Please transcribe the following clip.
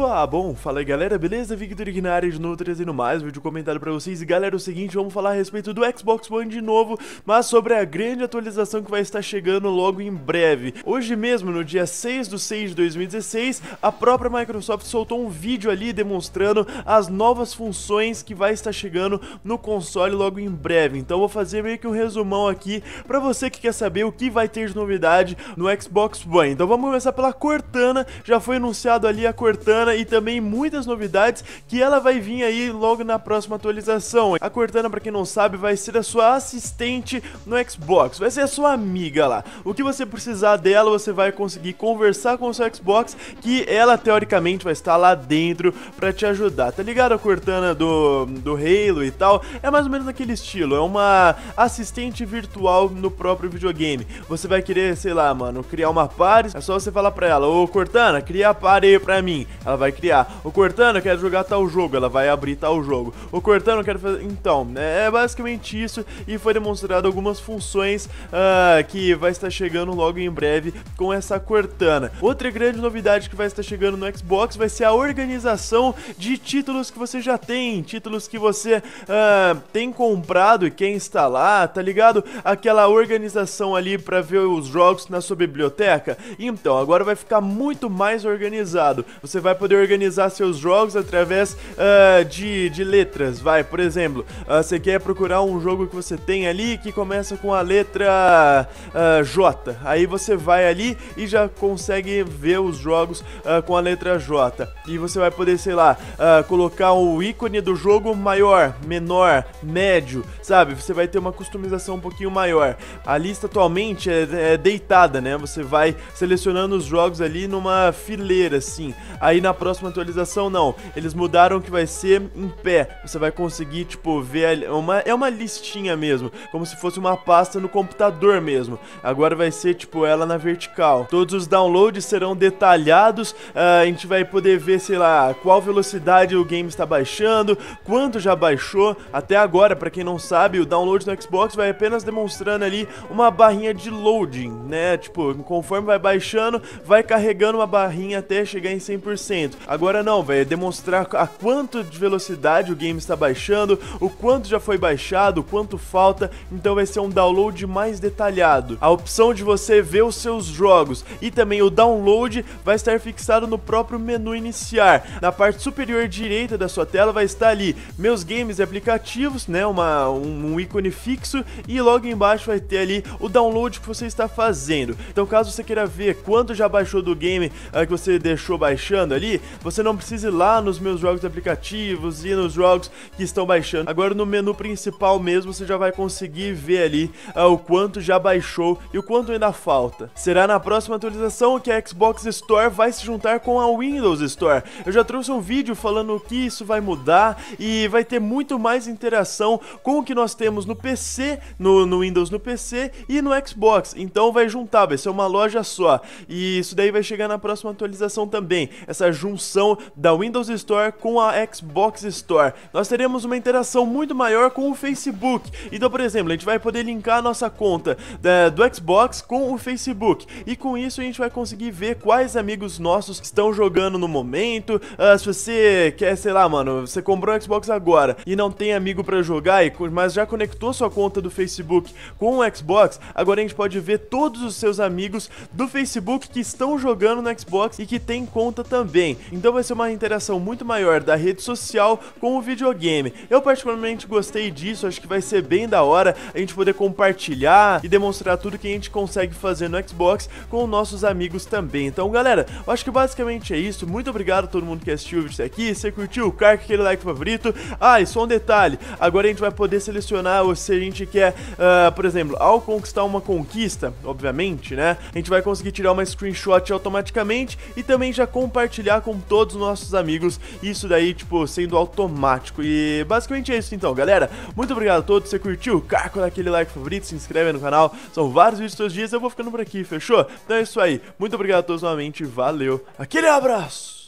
Opa, bom, fala aí galera, beleza? Victor Ignari de novo trazendo mais um vídeo comentário pra vocês E galera, é o seguinte, vamos falar a respeito do Xbox One de novo Mas sobre a grande atualização que vai estar chegando logo em breve Hoje mesmo, no dia 6 de 6 de 2016 A própria Microsoft soltou um vídeo ali demonstrando as novas funções que vai estar chegando no console logo em breve Então vou fazer meio que um resumão aqui pra você que quer saber o que vai ter de novidade no Xbox One Então vamos começar pela Cortana, já foi anunciado ali a Cortana e também muitas novidades que ela vai vir aí logo na próxima atualização. A Cortana, para quem não sabe, vai ser a sua assistente no Xbox, vai ser a sua amiga lá. O que você precisar dela, você vai conseguir conversar com o seu Xbox, que ela teoricamente vai estar lá dentro para te ajudar. Tá ligado a Cortana do, do Halo e tal? É mais ou menos naquele estilo, é uma assistente virtual no próprio videogame. Você vai querer, sei lá, mano, criar uma party, é só você falar pra ela, ô Cortana, cria a party pra mim. Ela ela vai criar. O Cortana quer jogar tal jogo, ela vai abrir tal jogo. O Cortana quer fazer. Então, né, é basicamente isso. E foi demonstrado algumas funções uh, que vai estar chegando logo em breve com essa Cortana. Outra grande novidade que vai estar chegando no Xbox vai ser a organização de títulos que você já tem, títulos que você uh, tem comprado e quer instalar, tá ligado? Aquela organização ali para ver os jogos na sua biblioteca. Então, agora vai ficar muito mais organizado. Você vai poder organizar seus jogos através uh, de, de letras. Vai, por exemplo, uh, você quer procurar um jogo que você tem ali que começa com a letra uh, J. Aí você vai ali e já consegue ver os jogos com a letra J. E você vai poder, sei lá, colocar o ícone do jogo maior, menor, médio, sabe? Você vai ter uma customização um pouquinho maior. A lista atualmente é, é deitada, né? Você vai selecionando os jogos ali numa fileira, assim. Aí na na próxima atualização não. Eles mudaram que vai ser em pé. Você vai conseguir, tipo, ver é uma é uma listinha mesmo, como se fosse uma pasta no computador mesmo. Agora vai ser tipo ela na vertical. Todos os downloads serão detalhados. Uh, a gente vai poder ver, sei lá, qual velocidade o game está baixando, quanto já baixou. Até agora, para quem não sabe, o download no Xbox vai apenas demonstrando ali uma barrinha de loading, né? Tipo, conforme vai baixando, vai carregando uma barrinha até chegar em 100%. Agora não, velho, é demonstrar a quanto de velocidade o game está baixando, o quanto já foi baixado, o quanto falta, então vai ser um download mais detalhado. A opção de você ver os seus jogos e também o download vai estar fixado no próprio menu iniciar. Na parte superior direita da sua tela vai estar ali meus games e aplicativos, né, uma, um, um ícone fixo e logo embaixo vai ter ali o download que você está fazendo. Então caso você queira ver quanto já baixou do game uh, que você deixou baixando ali, você não precisa ir lá nos meus jogos aplicativos e nos jogos que estão baixando. Agora no menu principal mesmo você já vai conseguir ver ali ah, o quanto já baixou e o quanto ainda falta. Será na próxima atualização que a Xbox Store vai se juntar com a Windows Store. Eu já trouxe um vídeo falando que isso vai mudar e vai ter muito mais interação com o que nós temos no PC, no, no Windows no PC e no Xbox. Então vai juntar, vai ser uma loja só. E isso daí vai chegar na próxima atualização também. Essa junção da Windows Store com a Xbox Store. Nós teremos uma interação muito maior com o Facebook. Então, por exemplo, a gente vai poder linkar a nossa conta da, é, do Xbox com o Facebook. E com isso a gente vai conseguir ver quais amigos nossos estão jogando no momento. Uh, se você quer, sei lá, mano, você comprou o Xbox agora e não tem amigo para jogar, e, mas já conectou sua conta do Facebook com o Xbox, agora a gente pode ver todos os seus amigos do Facebook que estão jogando no Xbox e que tem conta também também, então vai ser uma interação muito maior da rede social com o videogame. Eu particularmente gostei disso, acho que vai ser bem da hora a gente poder compartilhar e demonstrar tudo que a gente consegue fazer no Xbox com nossos amigos também. Então, galera, eu acho que basicamente é isso. Muito obrigado a todo mundo que assistiu o vídeo aqui. Se curtiu, carca aquele like favorito. Ah, e só um detalhe, agora a gente vai poder selecionar se a gente quer, uh, por exemplo, ao conquistar uma conquista, obviamente, né? A gente vai conseguir tirar uma screenshot automaticamente e também já compartilhar com todos os nossos amigos, isso daí, tipo, sendo automático. E basicamente é isso então, galera. Muito obrigado a todos, você curtiu? Caco naquele like favorito, se inscreve no canal, são vários vídeos todos os dias, eu vou ficando por aqui, fechou? Então é isso aí, muito obrigado a todos novamente, valeu, aquele abraço!